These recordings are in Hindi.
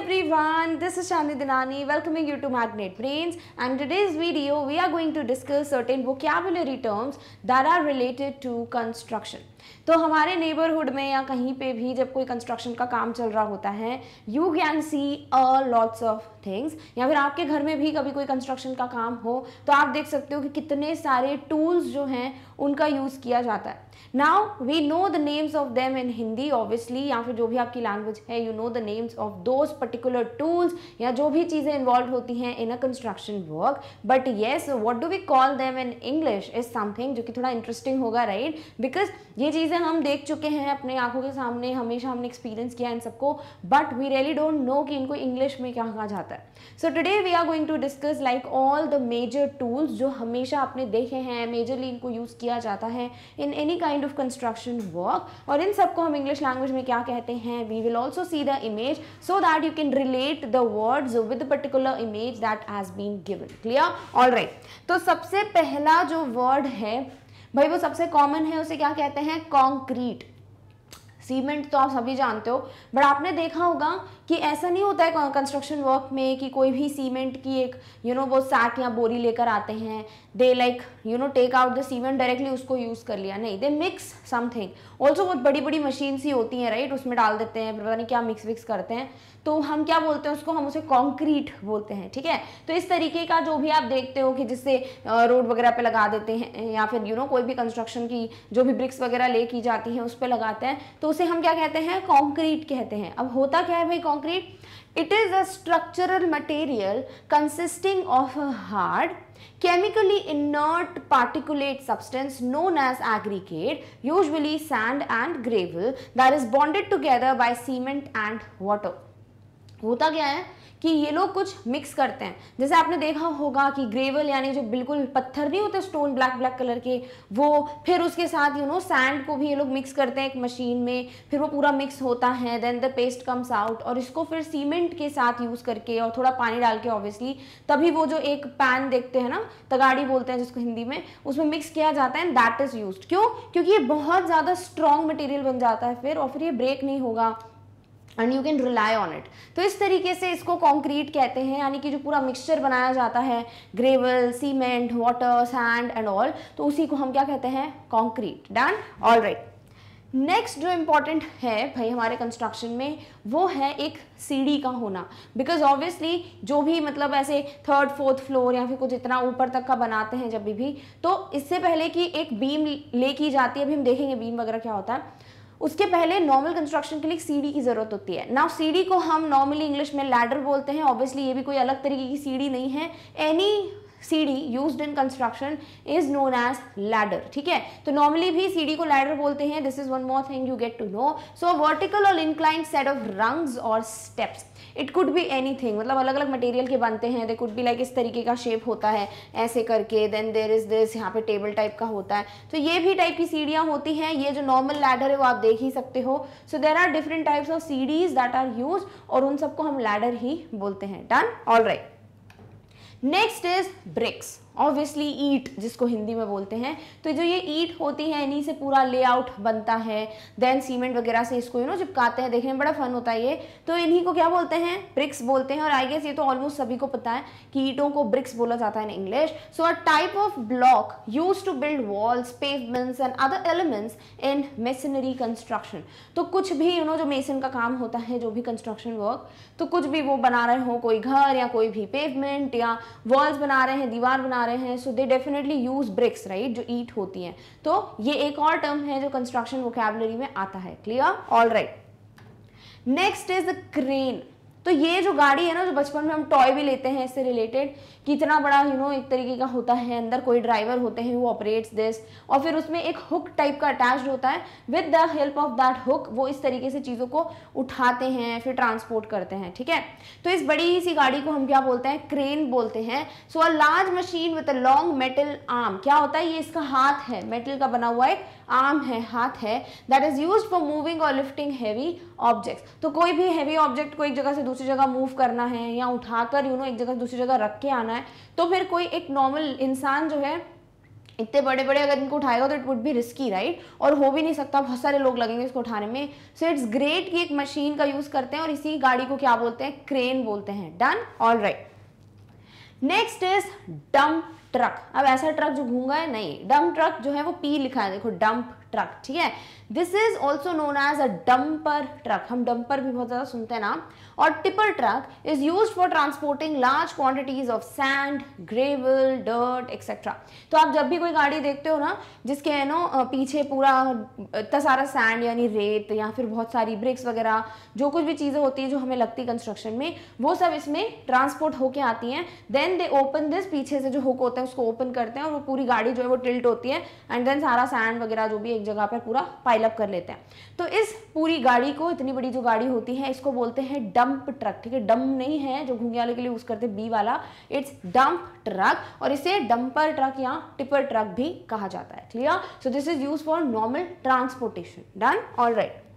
everyone, this is Chandni Dinani welcoming you to Magnet Brains and today's video we are going to discuss certain vocabulary terms that are related to construction. तो हमारे नेबरहुड में या कहीं पे भी जब कोई कंस्ट्रक्शन का काम चल रहा होता है you can see a lots of things या फिर आपके घर में भी कभी कोई कंस्ट्रक्शन का काम हो तो आप देख सकते हो कि कितने सारे टूल्स जो हैं उनका यूज़ किया जाता है now we know the names of them in Hindi obviously या फिर जो भी आपकी लैंग्वेज है you know the names of those particular tools या जो भी चीज़ें इन्वॉल्व होती हैं in a construction work but yes what do we call them in English is something जो कि थोड़ा इंटरेस्टिंग होगा राइट right? बिकॉज ये चीज़ें हम देख चुके हैं अपने आंखों के सामने हमेशा हमने एक्सपीरियंस किया इन सबको but we really don't know कि इनको इंग्लिश में क्या कहा जाता है so today we are going to discuss like all the major tools जो हमेशा आपने देखे हैं मेजरली इनको यूज़ किया जाता है in any kind of construction work और इन सबको हम इंग्लिश लैंग्वेज में क्या कहते हैं we will also see the image so that you can relate the words with particular image that has been given clear all right तो सबसे पहला जो वर्ड है भाई वो सबसे कॉमन है उसे क्या कहते हैं कॉन्क्रीट सीमेंट तो आप सभी जानते हो बट आपने देखा होगा कि ऐसा नहीं होता है कंस्ट्रक्शन वर्क में कि कोई भी सीमेंट की एक यू you नो know, वो सैक या बोरी लेकर आते हैं they like you know take out the cement directly उसको यूज़ कर लिया नहीं दे मिक्स समथिंग ऑल्सो बहुत बड़ी बड़ी मशीन सी होती हैं राइट उसमें डाल देते हैं पता नहीं क्या मिक्स विक्स करते हैं तो हम क्या बोलते हैं उसको हम उसे कॉन्क्रीट बोलते हैं ठीक है तो इस तरीके का जो भी आप देखते हो कि जिससे रोड वगैरह पे लगा देते हैं या फिर यू नो कोई भी कंस्ट्रक्शन की जो भी ब्रिक्स वगैरह ले की जाती है उस पर लगाते हैं तो उसे हम क्या कहते हैं कॉन्क्रीट कहते हैं अब होता क्या है भाई concrete it is a structural material consisting of a hard chemically inert particulate substance known as aggregate usually sand and gravel that is bonded together by cement and water होता क्या है कि ये लोग कुछ मिक्स करते हैं जैसे आपने देखा होगा कि ग्रेवल यानी जो बिल्कुल पत्थर नहीं होते स्टोन ब्लैक ब्लैक कलर के वो फिर उसके साथ यू नो सैंड को भी ये लोग मिक्स करते हैं एक मशीन में फिर वो पूरा मिक्स होता है then the paste comes out और इसको फिर सीमेंट के साथ यूज़ करके और थोड़ा पानी डाल के ऑब्वियसली तभी वो जो एक पैन देखते हैं ना तगाड़ी बोलते हैं जिसको हिंदी में उसमें मिक्स किया जाता है दैट इज़ यूज क्यों क्योंकि ये बहुत ज़्यादा स्ट्रॉन्ग मटेरियल बन जाता है फिर और फिर ये ब्रेक नहीं होगा and you can rely on it तो इस तरीके से इसको कॉन्क्रीट कहते हैं यानी कि जो पूरा मिक्सचर बनाया जाता है gravel cement water sand and all तो उसी को हम क्या कहते हैं concrete done all right next जो इम्पॉर्टेंट है भाई हमारे कंस्ट्रक्शन में वो है एक सीढ़ी का होना बिकॉज ऑब्वियसली जो भी मतलब ऐसे थर्ड फोर्थ फ्लोर या फिर कुछ इतना ऊपर तक का बनाते हैं जब भी तो इससे पहले कि एक बीम ले की जाती है अभी हम देखेंगे बीम वगैरह क्या होता है उसके पहले नॉर्मल कंस्ट्रक्शन के लिए सीढ़ी की ज़रूरत होती है नाउ सीढ़ी को हम नॉर्मली इंग्लिश में लैडर बोलते हैं ऑब्वियसली ये भी कोई अलग तरीके की सीढ़ी नहीं है एनी सीढ़ी use in construction is known as ladder ठीक है तो नॉर्मली भी सीढ़ी को लैडर बोलते हैं this is one more thing you get to know so vertical और इनक्लाइंट सेट ऑफ रंग्स और steps it could be anything मतलब अलग अलग मटेरियल के बनते हैं दे कुड बी लाइक इस तरीके का शेप होता है ऐसे करके देन देर इज दिस यहाँ पे टेबल टाइप का होता है तो ये भी टाइप की सीढ़ियाँ होती हैं ये जो नॉर्मल लैडर है वो आप देख ही सकते हो so there are different types of सीढ़ीज दैट आर यूज और उन सबको हम लैडर ही बोलते हैं done all right Next is bricks. Obviously ईट जिसको हिंदी में बोलते हैं तो जो ये ईट होती है इन्हीं से पूरा लेआउट बनता है देन सीमेंट वगैरह से इसको यू नो चिपकाते हैं देखने में बड़ा फन होता है ये तो इन्हीं को क्या बोलते हैं ब्रिक्स बोलते हैं और आई गेस ये तो ऑलमोस्ट सभी को पता है कि ईटों को ब्रिक्स बोला जाता है in English so a type of block use to build walls pavements and other elements in masonry construction तो कुछ भी यू नो जो मेसन का काम होता है जो भी कंस्ट्रक्शन वर्क तो कुछ भी वो बना रहे हो कोई घर या कोई भी पेवमेंट या वॉल्स बना रहे हैं दीवार बना आ रहे हैं so they definitely use bricks right जो ईट होती हैं तो ये एक और टर्म है जो कंस्ट्रक्शन वोकेबलरी में आता है clear all right next is crane तो ये जो गाड़ी है ना जो बचपन में हम टॉय भी लेते हैं इससे रिलेटेड कितना बड़ा यू you नो know, एक तरीके का होता है अंदर कोई ड्राइवर होते हैं वो ऑपरेट्स दिस और फिर उसमें एक हुक टाइप का अटैच होता है with the help of that hook वो इस तरीके से चीज़ों को उठाते हैं फिर ट्रांसपोर्ट करते हैं ठीक है तो इस बड़ी सी गाड़ी को हम क्या बोलते हैं क्रेन बोलते हैं so a large machine with a long metal arm क्या होता है ये इसका हाथ है मेटल का बना हुआ एक आर्म है हाथ है that is use for moving और लिफ्टिंग हैवी ऑब्जेक्ट्स तो कोई भी हैवी ऑब्जेक्ट को एक जगह से दूसरी जगह मूव करना है या उठाकर यू नो एक जगह से दूसरी जगह रख के आना है तो फिर कोई एक नॉर्मल इंसान जो है इतने बड़े बड़े अगर इनको उठाएगा तो इट वुड भी रिस्की राइट और हो भी नहीं सकता बहुत सारे लोग लगेंगे इसको उठाने में सो इट्स ग्रेट कि एक मशीन का यूज़ करते हैं और इसी गाड़ी को क्या बोलते हैं क्रेन बोलते हैं done all right next is dump truck अब ऐसा ट्रक जो घूंगा है नहीं डम्प ट्रक जो है वो पी लिखा है देखो डम्प ट्रक ठीक है this is also known as a dumper truck हम डम्पर भी बहुत ज़्यादा सुनते हैं ना और tipper truck is use for transporting large quantities of sand gravel dirt etcetera तो आप जब भी कोई गाड़ी देखते हो ना जिसके है नो पीछे पूरा इतना सारा सैंड यानी रेत या फिर बहुत सारी ब्रिक्स वगैरह जो कुछ भी चीज़ें होती हैं जो हमें लगती है कंस्ट्रक्शन में वो सब इसमें ट्रांसपोर्ट होके आती हैं देन दे ओपन दिस पीछे से जो हुक होता है उसको ओपन करते हैं और वो पूरी गाड़ी जो है वो टिल्ट होती है एंड देन सारा सैंड वगैरह जो भी एक जगह पर पूरा पाइल पाइल अप कर लेते हैं तो इस पूरी गाड़ी को इतनी बड़ी जो गाड़ी होती है इसको बोलते हैं डंप ट्रक ठीक है डंप नहीं है जो घूंगे वाले के लिए यूज़ करते हैं बी वाला इट्स डंप ट्रक और इसे डंपर ट्रक या टिपर ट्रक भी कहा जाता है clear so this is use for normal transportation done all right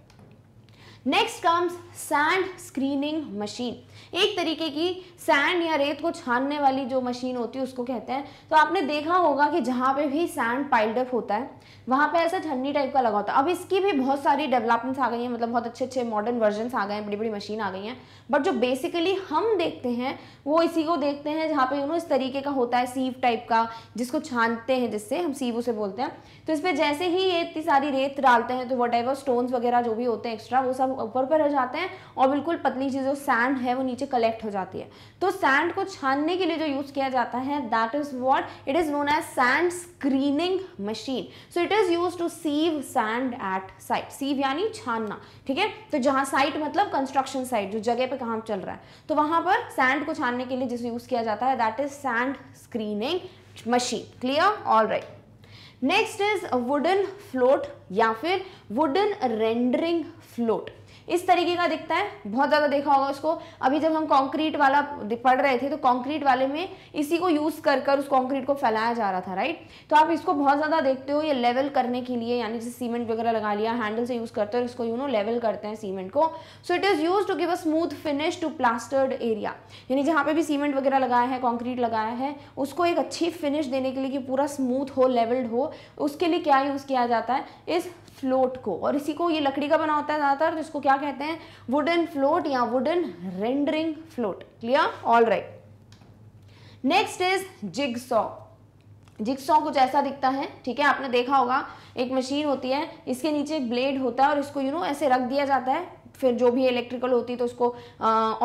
next comes sand screening machine एक तरीके की सैंड या रेत को छानने वाली जो मशीन होती है उसको कहते हैं तो आपने देखा होगा कि जहाँ पे भी सैंड पाइल्डअप होता है वहाँ पे ऐसा ठंडी टाइप का लगा होता है अब इसकी भी बहुत सारी डेवलपमेंट्स आ गई हैं मतलब बहुत अच्छे अच्छे मॉडर्न वर्जन आ गए हैं बड़ी बड़ी मशीन आ गई हैं बट जो बेसिकली हम देखते हैं वो इसी को देखते हैं जहाँ पे यू नो इस तरीके का होता है सीव टाइप का जिसको छानते हैं जिससे हम सीव उसे बोलते हैं तो इस पर जैसे ही ये इतनी सारी रेत डालते हैं तो वट एवर स्टोन्स वगैरह जो भी होते हैं एक्स्ट्रा वो सब ऊपर पर रह जाते हैं और बिल्कुल पतली चीज़ जो सैंड है वो नीचे कलेक्ट हो जाती है तो सैंड को छानने के लिए जो यूज़ किया जाता है that is what it is known as sand screening machine so it is use to sieve sand at site sieve यानी छानना ठीक है तो जहाँ साइट मतलब कंस्ट्रक्शन साइट जो जगह पे काम चल रहा है तो वहाँ पर सैंड को छानने के लिए जिसे यूज़ किया जाता है that is sand screening machine clear all right next is wooden float या फिर वुडन रेंडरिंग फ्लोट इस तरीके का दिखता है बहुत ज़्यादा देखा होगा उसको अभी जब हम कंक्रीट वाला पढ़ रहे थे तो कंक्रीट वाले में इसी को यूज़ कर कर उस कंक्रीट को फैलाया जा रहा था राइट तो आप इसको बहुत ज़्यादा देखते हो ये लेवल करने के लिए यानी जैसे सीमेंट वगैरह लगा लिया हैंडल से यूज़ करते हो इसको यू नो लेवल करते हैं सीमेंट को so it is use to give a smooth finish to plastered area यानी जहाँ पे भी सीमेंट वगैरह लगाया है कॉन्क्रीट लगाया है उसको एक अच्छी फिनिश देने के लिए कि पूरा स्मूथ हो लेवल्ड हो उसके लिए क्या यूज़ किया जाता है इस फ्लोट को और इसी को ये लकड़ी का बना होता है ज़्यादातर जिसको तो क्या कहते हैं वुडन फ्लोट या wooden rendering float clear all right next is jig saw jigsaw कुछ ऐसा दिखता है ठीक है आपने देखा होगा एक मशीन होती है इसके नीचे एक ब्लेड होता है और इसको यू you नो know, ऐसे रख दिया जाता है फिर जो भी इलेक्ट्रिकल होती है तो उसको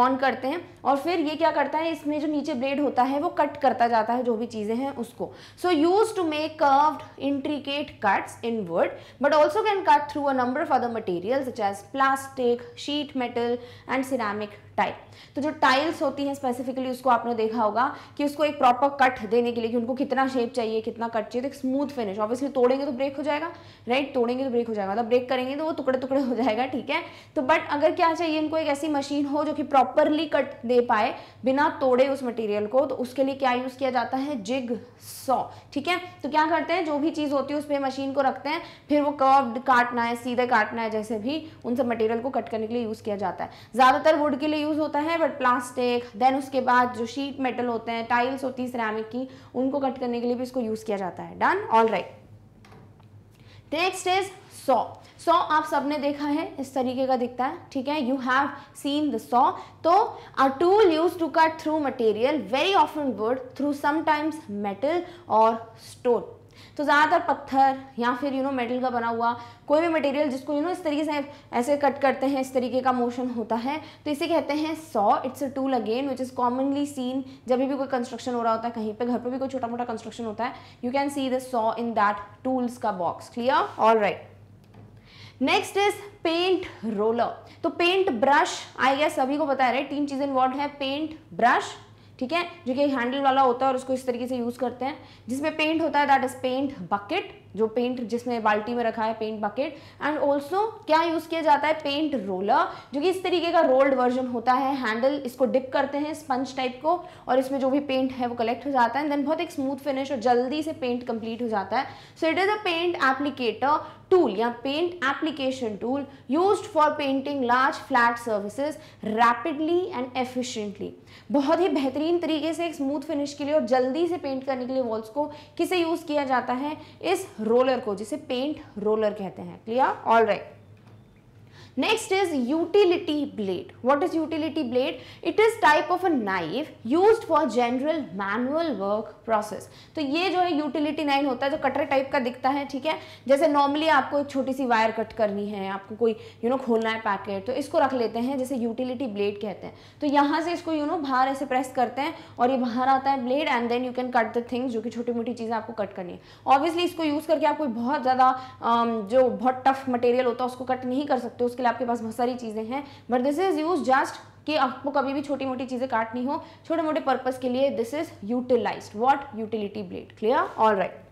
ऑन करते हैं और फिर ये क्या करता है इसमें जो नीचे ब्लेड होता है वो कट करता जाता है जो भी चीज़ें हैं उसको so use to make curved intricate cuts in wood but also can cut through a number of other material plastic sheet metal and ceramic tile तो जो टाइल्स होती हैं स्पेसिफिकली उसको आपने देखा होगा कि उसको एक प्रॉपर कट देने के लिए कि उनको कितना शेप चाहिए कितना कट चाहिए तो एक स्मूथ फिनिश ऑब्वियसली तोड़ेंगे तो ब्रेक हो जाएगा राइट right? तोड़ेंगे तो ब्रेक हो जाएगा मतलब तो ब्रेक करेंगे तो वो टुकड़े टुकड़े हो जाएगा ठीक है तो बट अगर क्या चाहिए इनको एक ऐसी मशीन हो जो कि प्रॉपरली कट दे पाए बिना तोड़े उस मटेरियल को तो उसके लिए क्या यूज़ किया जाता है जिग सौ ठीक है तो क्या करते हैं जो भी चीज़ होती है उस पर मशीन को रखते हैं फिर वो कर्व्ड काटना है सीधे काटना है जैसे भी उन सब मटेरियल को कट करने के लिए यूज़ किया जाता है ज़्यादातर वुड के लिए यूज़ होता है बट प्लास्टिक देन उसके बाद जो शीट मेटल होते हैं टाइल्स होती है सिरामिक की उनको कट करने के लिए भी इसको यूज़ किया जाता है done all right next is saw saw आप सबने देखा है इस तरीके का दिखता है ठीक है you have seen the saw तो a tool use to cut through material very often wood through sometimes metal और स्टोन तो ज़्यादातर पत्थर या फिर यू नो मेटल का बना हुआ कोई भी मटेरियल जिसको यू नो इस तरीके से ऐसे कट करते हैं इस तरीके का मोशन होता है तो इसे कहते हैं saw it's a tool again which is commonly seen जब भी कोई कंस्ट्रक्शन हो रहा होता है कहीं पर घर पर भी कोई छोटा मोटा कंस्ट्रक्शन होता है you can see the saw in that tools का box clear all right next is paint roller तो पेंट ब्रश आई गेस सभी को पता राइट तीन चीज़ इन्वॉल्व है पेंट ब्रश ठीक है जो कि हैंडल वाला होता है और उसको इस तरीके से यूज़ करते हैं जिसमें पेंट होता है दैट इज पेंट बकेट जो पेंट जिसमें बाल्टी में रखा है पेंट बकेट एंड ऑल्सो क्या यूज़ किया जाता है पेंट रोलर जो कि इस तरीके का रोल्ड वर्जन होता है हैंडल इसको डिप करते हैं स्पंज टाइप को और इसमें जो भी पेंट है वो कलेक्ट हो जाता है एंड देन बहुत एक स्मूथ फिनिश और जल्दी से पेंट कंप्लीट हो जाता है so it is a paint applicator tool या paint application tool use for painting large flat services rapidly and efficiently बहुत ही बेहतरीन तरीके से एक स्मूथ फिनिश के लिए और जल्दी से पेंट करने के लिए वॉल्स को किसे यूज़ किया जाता है इस रोलर को जिसे पेंट रोलर कहते हैं clear all right Next is utility blade. What is utility blade? It is type of a knife used for general manual work process. तो ये जो है utility knife होता है जो कटर टाइप का दिखता है ठीक है जैसे नॉर्मली आपको एक छोटी सी वायर कट करनी है आपको कोई यू you नो know, खोलना है पैकेट तो इसको रख लेते हैं जैसे यूटिलिटी ब्लेड कहते हैं तो यहाँ से इसको यू you नो know, बाहर ऐसे प्रेस करते हैं और ये बाहर आता है blade and then you can cut the things जो कि छोटी मोटी चीज़ें आपको कट करनी है ऑब्वियसली इसको यूज़ करके आप कोई बहुत ज़्यादा जो बहुत टफ मटेरियल होता है उसको कट नहीं कर सकते उसके लिए आपके पास बहुत सारी चीज़ें हैं but this is use just कि आपको कभी भी छोटी मोटी चीज़ें काटनी हो छोटे मोटे पर्पज़ के लिए this is utilise what utility blade clear all right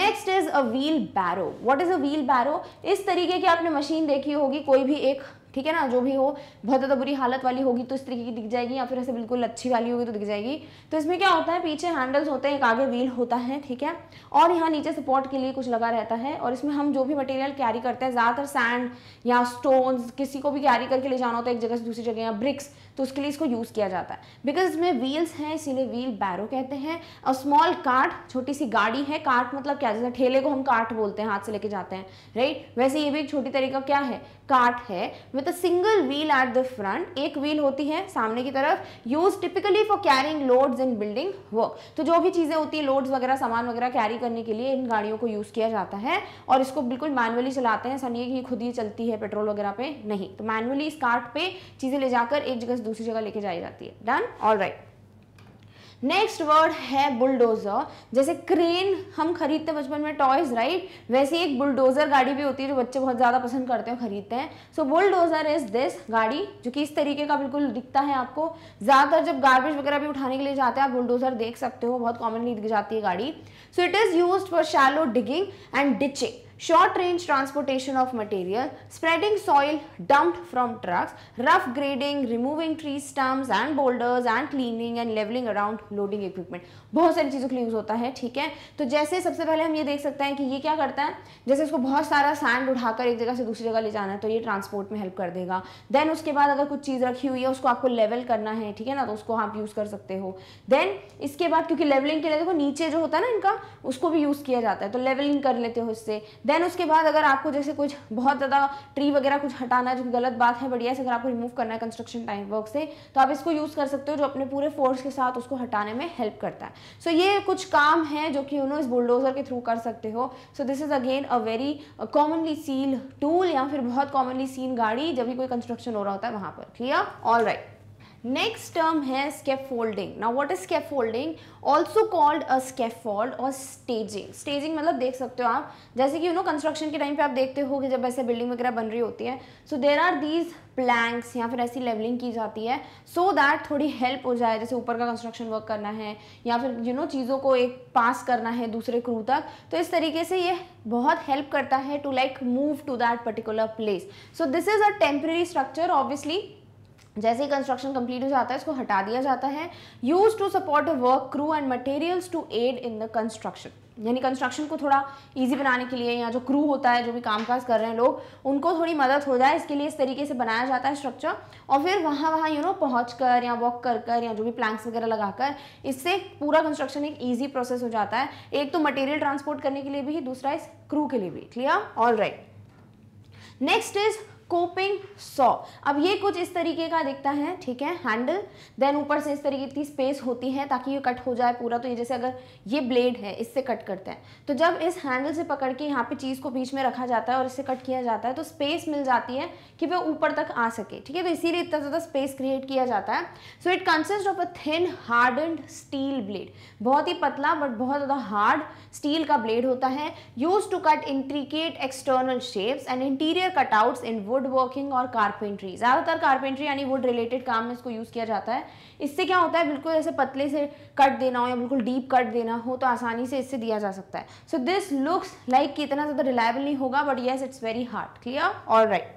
next is a wheelbarrow what is a wheelbarrow इस तरीके की आपने मशीन देखी होगी कोई भी एक ठीक है ना जो भी हो बहुत ज़्यादा बुरी हालत वाली होगी तो इस तरीके की दिख जाएगी या फिर ऐसे बिल्कुल अच्छी वाली होगी तो दिख जाएगी तो इसमें क्या होता है पीछे हैंडल्स होते हैं एक आगे व्हील होता है ठीक है और यहाँ नीचे सपोर्ट के लिए कुछ लगा रहता है और इसमें हम जो भी मटेरियल कैरी करते हैं ज़्यादातर सैंड या स्टोन्स किसी को भी कैरी करके ले जाना होता है एक जगह से दूसरी जगह या ब्रिक्स तो उसके लिए इसको यूज़ किया जाता है बिकॉज इसमें व्हील्स हैं इसीलिए व्हील बैरो कहते हैं और स्मॉल कार्ट छोटी सी गाड़ी है कार्ट मतलब क्या जैसे ठेले को हम कार्ट बोलते हैं हाथ से लेके जाते हैं राइट वैसे ये भी एक छोटी तरीका क्या है कार्ट है with a single wheel at the front एक व्हील होती है सामने की तरफ use typically for carrying loads in building work तो जो भी चीज़ें होती हैं लोड्स वगैरह सामान वगैरह कैरी करने के लिए इन गाड़ियों को यूज़ किया जाता है और इसको बिल्कुल मैनुअली चलाते हैं ऐसा नहीं है कि खुद ही चलती है पेट्रोल वगैरह पे नहीं तो मैनुअली इस कार्ट पे चीज़ें ले जाकर एक जगह दूसरी जगह लेके जाई जाती है done all right next word है बुलडोजर जैसे क्रेन हम खरीदते हैं बचपन में टॉयज राइट वैसे एक बुलडोजर गाड़ी भी होती है जो बच्चे बहुत ज़्यादा पसंद करते हैं खरीदते हैं सो बुलडोजर इज दिस गाड़ी जो कि इस तरीके का बिल्कुल दिखता है आपको ज़्यादातर जब गार्बेज वगैरह भी उठाने के लिए जाते हैं आप बुलडोजर देख सकते हो बहुत कॉमनली दिख जाती है गाड़ी so it is use for shallow digging and ditching short range transportation of material, spreading soil dumped from trucks, rough grading, removing tree stumps and boulders and cleaning and leveling around loading equipment. बहुत सारी चीज़ों के लिए यूज़ होता है ठीक है तो जैसे सबसे पहले हम ये देख सकते हैं कि ये क्या करता है जैसे इसको बहुत सारा सैंड उठाकर एक जगह से दूसरी जगह ले जाना है तो ये ट्रांसपोर्ट में हेल्प कर देगा देन उसके बाद अगर कुछ चीज़ रखी हुई है उसको आपको लेवल करना है ठीक है ना तो उसको आप यूज़ कर सकते हो देन इसके बाद क्योंकि लेवलिंग के लिए देखो नीचे जो होता है ना इनका उसको भी यूज़ किया जाता है तो लेवलिंग कर लेते हो इससे देन उसके बाद अगर आपको जैसे कुछ बहुत ज़्यादा ट्री वगैरह कुछ हटाना जो गलत बात है बढ़िया से अगर आपको रिमूव करना है कंस्ट्रक्शन टाइम वर्क से तो आप इसको यूज़ कर सकते हो जो अपने पूरे फोर्स के साथ उसको हटाने में हेल्प करता है सो so, ये कुछ काम है जो कि यू नो इस बुलडोज़र के थ्रू कर सकते हो so this is again a very commonly seal tool या फिर बहुत कॉमनली सीन गाड़ी जब भी कोई कंस्ट्रक्शन हो रहा होता है वहाँ पर clear all right next term है scaffolding. Now what is scaffolding? Also called a scaffold और स्टेजिंग स्टेजिंग मतलब देख सकते हो आप जैसे कि यू नो कंस्ट्रक्शन के टाइम पे आप देखते हो कि जब ऐसे बिल्डिंग वगैरह बन रही होती है so there are these planks या फिर ऐसी लेवलिंग की जाती है सो so दैट थोड़ी हेल्प हो जाए जैसे ऊपर का कंस्ट्रक्शन वर्क करना है या फिर यू you नो know, चीज़ों को एक पास करना है दूसरे क्रू तक तो इस तरीके से ये बहुत हेल्प करता है to like move to that particular place so this is a temporary structure obviously जैसे ही कंस्ट्रक्शन कंप्लीट हो जाता है इसको हटा दिया जाता है use to support a work crew and materials to aid in the construction यानी कंस्ट्रक्शन को थोड़ा इजी बनाने के लिए या जो क्रू होता है जो भी कामकाज कर रहे हैं लोग उनको थोड़ी मदद हो जाए इसके लिए इस तरीके से बनाया जाता है स्ट्रक्चर और फिर वहाँ वहाँ यू नो पहुँच कर या वॉक कर कर या जो भी प्लैंक्स वगैरह लगाकर इससे पूरा कंस्ट्रक्शन एक ईजी प्रोसेस हो जाता है एक तो मटेरियल ट्रांसपोर्ट करने के लिए भी दूसरा इस क्रू के लिए भी clear all right next is coping saw अब ये कुछ इस तरीके का दिखता है ठीक है हैंडल देन ऊपर से इस तरीके की स्पेस होती है ताकि ये कट हो जाए पूरा तो ये जैसे अगर ये ब्लेड है इससे कट करता है तो जब इस हैंडल से पकड़ के यहाँ पे चीज़ को बीच में रखा जाता है और इससे कट किया जाता है तो स्पेस मिल जाती है कि वह ऊपर तक आ सके ठीक है तो इसीलिए इतना ज़्यादा स्पेस क्रिएट किया जाता है so it consist of a thin hard steel blade बहुत ही पतला बट बहुत ज़्यादा हार्ड स्टील का ब्लेड होता है use to cut intricate external shapes and interior cutouts in वो वुड वर्किंग और कारपेंट्री ज़्यादातर कारपेंट्री यानी वुड रिलेटेड काम में इसको यूज़ किया जाता है इससे क्या होता है बिल्कुल ऐसे पतले से कट देना हो या बिल्कुल डीप कट देना हो तो आसानी से इससे दिया जा सकता है सो दिस लुक्स लाइक कि इतना ज़्यादा रिलायबल नहीं होगा but yes it's very hard clear all right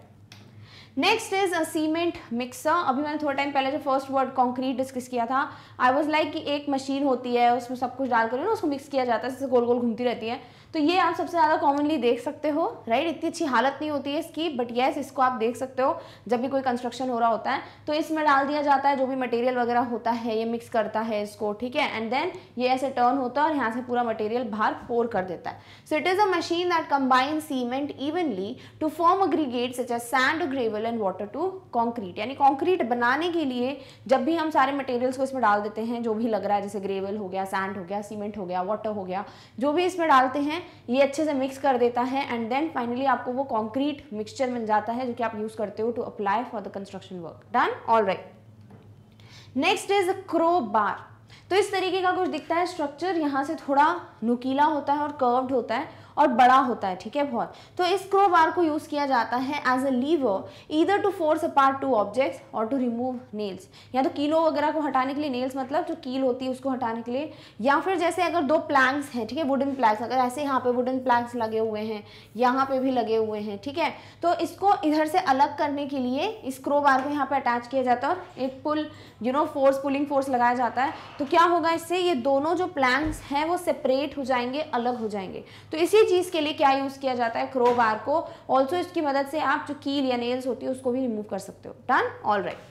next is a cement mixer अभी मैंने थोड़ा टाइम पहले जो फर्स्ट वर्ड कॉन्क्रीट डिस्कस किया था आई वॉज लाइक कि एक मशीन होती है उसमें सब कुछ डालकर ना उसको मिक्स किया जाता है जैसे गोल गोल घूमती रहती है तो ये आप सबसे ज़्यादा कॉमनली देख सकते हो राइट इतनी अच्छी हालत नहीं होती है इसकी बट येस इसको आप देख सकते हो जब भी कोई कंस्ट्रक्शन हो रहा होता है तो इसमें डाल दिया जाता है जो भी मटेरियल वगैरह होता है ये मिक्स करता है इसको ठीक है एंड देन ये ऐसे टर्न होता है और यहाँ से पूरा मटेरियल बाहर पोर कर देता है so it is a machine that combine cement evenly to form aggregate such as sand gravel and water to concrete यानी कॉन्क्रीट बनाने के लिए जब भी हम सारे मटेरियल्स को इसमें डाल देते हैं जो भी लग रहा है जैसे ग्रेवल हो गया सैंड हो गया सीमेंट हो गया वाटर हो गया जो भी इसमें डालते हैं हैं ये अच्छे से मिक्स कर देता है एंड देन फाइनली आपको वो कॉन्क्रीट मिक्सचर मिल जाता है जो कि आप यूज़ करते हो to apply for the construction work done all right next is crowbar तो इस तरीके का कुछ दिखता है स्ट्रक्चर यहाँ से थोड़ा नुकीला होता है और कर्व्ड होता है और बड़ा होता है ठीक है बहुत तो इस क्रो बार को यूज़ किया जाता है as a lever either to force apart two objects or to remove nails या तो कीलो वगैरह को हटाने के लिए नेल्स मतलब जो कील होती है उसको हटाने के लिए या फिर जैसे अगर दो प्लैंक्स हैं ठीक है वुडन प्लैंक्स अगर ऐसे यहाँ पे वुडन प्लैंक्स लगे हुए हैं यहाँ पे भी लगे हुए हैं ठीक है तो इसको इधर से अलग करने के लिए इस क्रो बार को यहाँ पे अटैच किया जाता है और एक pull you know force pulling force लगाया जाता है तो क्या होगा इससे ये दोनों जो प्लैंक्स हैं वो सेपरेट हो जाएंगे अलग हो जाएंगे तो इसी चीज़ के लिए क्या यूज़ किया जाता है क्रोबार को ऑल्सो इसकी मदद से आप जो कील या नेल्स होती है उसको भी रिमूव कर सकते हो done all right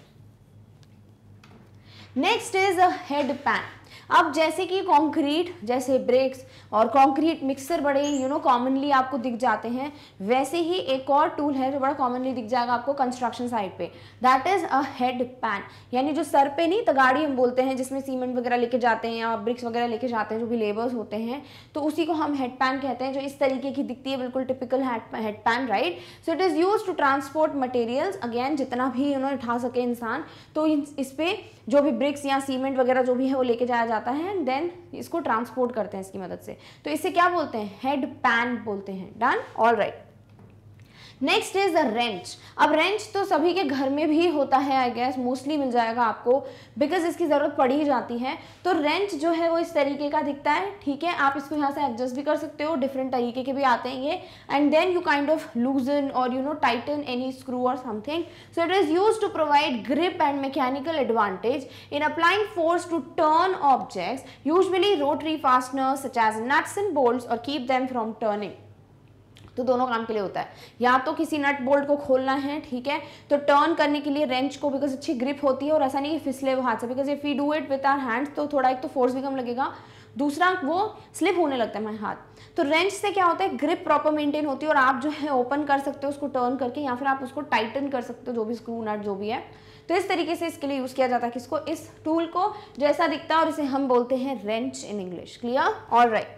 next is head pan अब जैसे कि कंक्रीट जैसे ब्रेक्स और कंक्रीट मिक्सर बड़े यू नो कॉमनली आपको दिख जाते हैं वैसे ही एक और टूल है जो बड़ा कॉमनली दिख जाएगा आपको कंस्ट्रक्शन साइट पे that is a head pan यानी जो सर पे नहीं तगाड़ी हम बोलते हैं जिसमें सीमेंट वगैरह लेके जाते हैं या ब्रिक्स वगैरह लेके जाते हैं जो भी लेबर्स होते हैं तो उसी को हम हेड पैन कहते हैं जो इस तरीके की दिखती है बिल्कुल typical head pan right so it is use to transport material again जितना भी यू नो उठा सके इंसान तो इस पर जो भी ब्रिक्स या सीमेंट वगैरह जो भी है वो लेके जाया जाता है एंड देन इसको ट्रांसपोर्ट करते हैं इसकी मदद से तो इसे क्या बोलते हैं हेड पैन बोलते हैं done all right next is wrench अब रेंच तो सभी के घर में भी होता है आई गेस मोस्टली मिल जाएगा आपको बिकॉज इसकी ज़रूरत पड़ ही जाती है तो रेंच जो है वो इस तरीके का दिखता है ठीक है आप इसको यहाँ से एडजस्ट भी कर सकते हो डिफरेंट तरीके के भी आते हैं ये and then you kind of loosen or you know tighten any screw or something so it is use to provide grip and mechanical advantage in applying force to turn object usually rotary fasteners such as nuts and bolts or keep them तो दोनों काम के लिए होता है या तो किसी नट बोल्ट को खोलना है ठीक है तो टर्न करने के लिए रेंच को बिकॉज अच्छी ग्रिप होती है और ऐसा नहीं कि फिसले वो हाथ से because if you do it with our hands तो थोड़ा एक तो फोर्स भी कम लगेगा दूसरा वो स्लिप होने लगता है मेरे हाथ तो रेंच से क्या होता है ग्रिप प्रॉपर मेंटेन होती है और आप जो है ओपन कर सकते हो उसको टर्न करके या फिर आप उसको टाइटन कर सकते हो जो भी स्क्रू नट जो भी है तो इस तरीके से इसके लिए यूज़ किया जाता है किसको इस टूल को जैसा दिखता है और इसे हम बोलते हैं wrench in English clear all right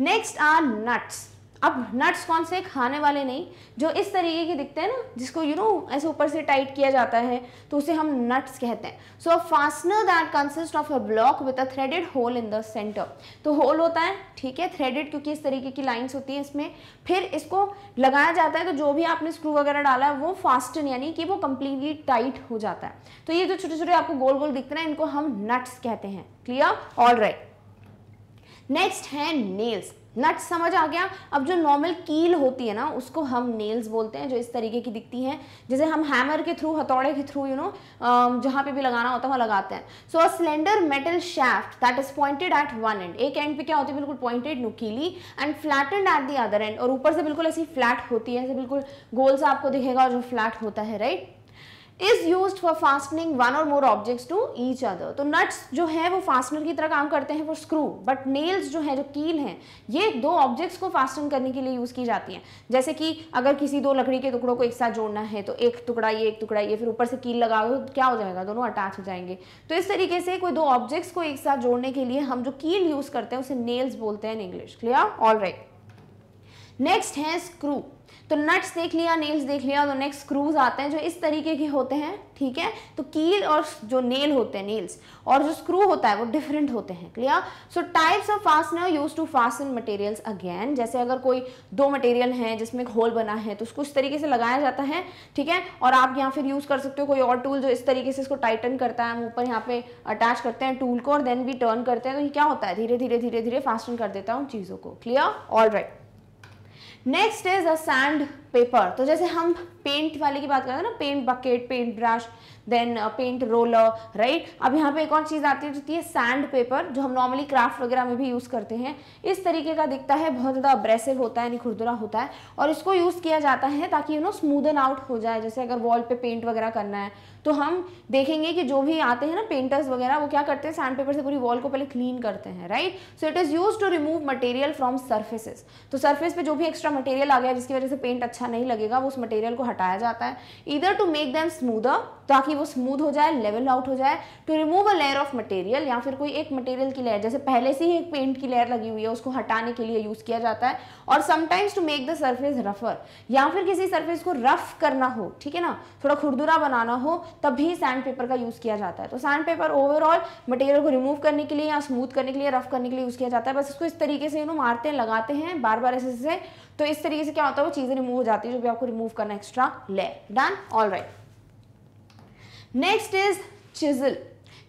next are nuts अब नट्स कौन से खाने वाले नहीं जो इस तरीके के दिखते हैं ना जिसको यू you नो know, ऐसे ऊपर से टाइट किया जाता है तो उसे हम नट्स कहते हैं so fastener that consist of a block with a threaded hole in the centre तो होल होता है ठीक है थ्रेडेड क्योंकि इस तरीके की लाइंस होती है इसमें फिर इसको लगाया जाता है तो जो भी आपने स्क्रू वगैरह डाला है वो फास्टन यानी कि वो कंप्लीटली टाइट हो जाता है तो ये जो छोटे छोटे आपको गोल गोल दिखते हैं इनको हम नट्स कहते हैं क्लियर ऑल राइट नेक्स्ट है नेल्स नट समझ आ गया अब जो नॉर्मल कील होती है ना उसको हम नेल्स बोलते हैं जो इस तरीके की दिखती हैं जैसे हम हैमर के थ्रू हथौड़े के थ्रू यू नो जहाँ पे भी लगाना होता है वहाँ लगाते हैं so a slender metal shaft that is pointed at one end एक एंड पे क्या होती है बिल्कुल पॉइंटेड नुकीली end flattened at the other end और ऊपर से बिल्कुल ऐसी फ्लैट होती है ऐसे बिल्कुल गोल सा आपको दिखेगा और जो फ्लैट होता है right right? Is use for fastening one or more object to each other तो नट्स जो है वो फास्टनर की तरह काम करते हैं फॉर स्क्रू बट नेल्स जो है जो कील है ये दो ऑब्जेक्ट्स को फास्टन करने के लिए यूज़ की जाती है जैसे कि अगर किसी दो लकड़ी के टुकड़ों को एक साथ जोड़ना है तो एक टुकड़ा ये एक टुकड़ा ये फिर ऊपर से कील लगाओ तो क्या हो जाएगा दोनों अटैच हो जाएंगे तो इस तरीके से कोई दो ऑब्जेक्ट्स को एक साथ जोड़ने के लिए हम जो कील यूज़ करते हैं उसे नेल्स बोलते हैं in English clear all right next है स्क्रू तो नट्स देख लिया नेल्स देख लिया तो नेक्स्ट स्क्रूज आते हैं जो इस तरीके के होते हैं ठीक है तो कील और जो नेल होते हैं नेल्स और जो स्क्रू होता है वो डिफरेंट होते हैं clear so types of fastener use to fasten materials again जैसे अगर कोई दो मटेरियल हैं जिसमें होल बना है तो उसको इस तरीके से लगाया जाता है ठीक है और आप यहाँ फिर यूज़ कर सकते हो कोई और टूल जो इस तरीके से इसको टाइटन करता है हम ऊपर यहाँ पे अटैच करते हैं टूल को और देन भी टर्न करते हैं तो क्या होता है धीरे धीरे धीरे धीरे फास्टन कर देता हूँ चीज़ों को clear all right next is a sandpaper तो जैसे हम पेंट वाले की बात रहे हैं ना paint bucket paint brush then paint roller right अब यहाँ पे एक और चीज़ आती है है सैंड पेपर जो हम नॉर्मली क्राफ्ट वगैरह में भी यूज़ करते हैं इस तरीके का दिखता है बहुत ज़्यादा अब्रेसिव होता है यानी खुरदुरा होता है और इसको यूज़ किया जाता है ताकि यू नो स्मूदन आउट हो जाए जैसे अगर वॉल पे पेंट वगैरह करना है तो हम देखेंगे कि जो भी आते हैं ना पेंटर्स वगैरह वो क्या करते हैं सैंड पेपर से पूरी वॉल को पहले क्लीन करते हैं right so it is use to remove material from surfaces तो सर्फेस पे जो भी एक्स्ट्रा मटेरियल आ गया जिसकी वजह से पेंट अच्छा नहीं लगेगा वो उस मटेरियल को हटाया जाता है इधर टू मेक दैम स्मूदर तो ताकि वो स्मूथ हो जाए लेवल आउट हो जाए to remove a layer of material या फिर कोई एक मटेरियल की लेयर जैसे पहले से ही एक पेंट की लेयर लगी हुई है उसको हटाने के लिए यूज़ किया जाता है और sometimes to make the surface रफर या फिर किसी सर्फेस को रफ करना हो ठीक है ना थोड़ा खुरदुरा बनाना हो तब भी सैंड पेपर का यूज़ किया जाता है तो सैंड पेपर ओवरऑल मटेरियल को रिमूव करने के लिए या स्मूथ करने के लिए रफ करने के लिए यूज़ किया जाता है बस इसको इस तरीके से यू नो मारते हैं लगाते हैं बार बार ऐसे ऐसे तो इस तरीके से क्या होता है वो चीज़ें रिमूव हो जाती है जो भी आपको रिमूव करना एक्स्ट्रा ले done all right Next is chisel.